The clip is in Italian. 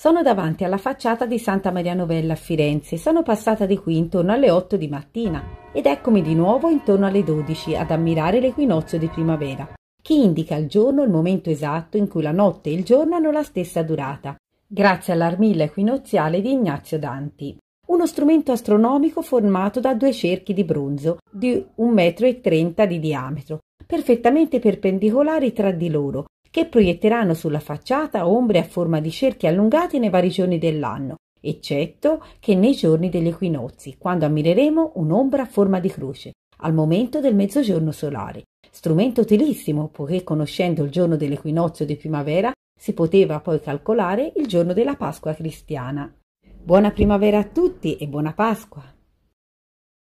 Sono davanti alla facciata di Santa Maria Novella a Firenze. Sono passata di qui intorno alle 8 di mattina ed eccomi di nuovo intorno alle 12 ad ammirare l'equinozio di primavera, che indica al giorno il momento esatto in cui la notte e il giorno hanno la stessa durata, grazie all'armilla equinoziale di Ignazio Danti. Uno strumento astronomico formato da due cerchi di bronzo di 1,30 m di diametro, perfettamente perpendicolari tra di loro, che proietteranno sulla facciata ombre a forma di cerchi allungati nei vari giorni dell'anno, eccetto che nei giorni degli equinozi, quando ammireremo un'ombra a forma di croce, al momento del mezzogiorno solare. Strumento utilissimo, poiché conoscendo il giorno dell'equinozio di primavera si poteva poi calcolare il giorno della Pasqua cristiana. Buona primavera a tutti e buona Pasqua!